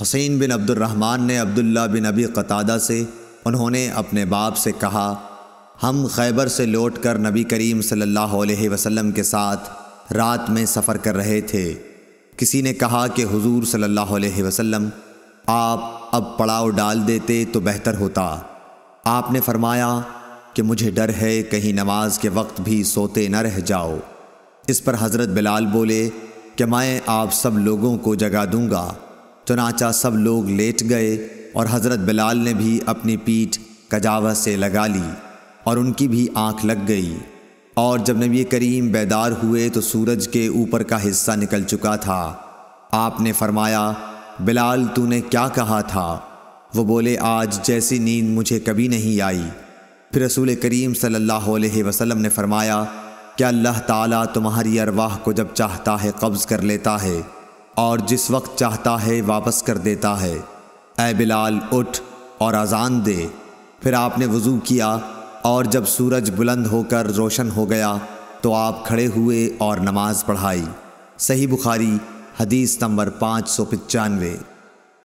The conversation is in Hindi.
हुसैन बिन अब्दुलरहमान ने अब्दुल्ला बिन अबी कतादा से उन्होंने अपने बाप से कहा हम खैबर से लौटकर नबी करीम सल्लल्लाहु अलैहि वसल्लम के साथ रात में सफ़र कर रहे थे किसी ने कहा कि हुजूर सल्लल्लाहु अलैहि वसल्लम आप अब पड़ाव डाल देते तो बेहतर होता आपने फरमाया कि मुझे डर है कहीं नमाज के वक्त भी सोते न रह जाओ इस पर हज़रत बिलाल बोले कि मैं आप सब लोगों को जगा दूँगा चुनाचा सब लोग लेट गए और हज़रत बिलाल ने भी अपनी पीठ कजावा से लगा ली और उनकी भी आंख लग गई और जब नबी करीम बेदार हुए तो सूरज के ऊपर का हिस्सा निकल चुका था आपने फरमाया बिलाल तूने क्या कहा था वो बोले आज जैसी नींद मुझे कभी नहीं आई फिर रसूल करीम सल्लल्लाहु अलैहि वसल्लम ने फरमाया क्या अल्लाह ताला तुम्हारी अरवाह को जब चाहता है कब्ज़ कर लेता है और जिस वक्त चाहता है वापस कर देता है ए बिलाल उठ और अजान दे फिर आपने वज़ू किया और जब सूरज बुलंद होकर रोशन हो गया तो आप खड़े हुए और नमाज़ पढ़ाई सही बुखारी हदीस नंबर पाँच सौ पचानवे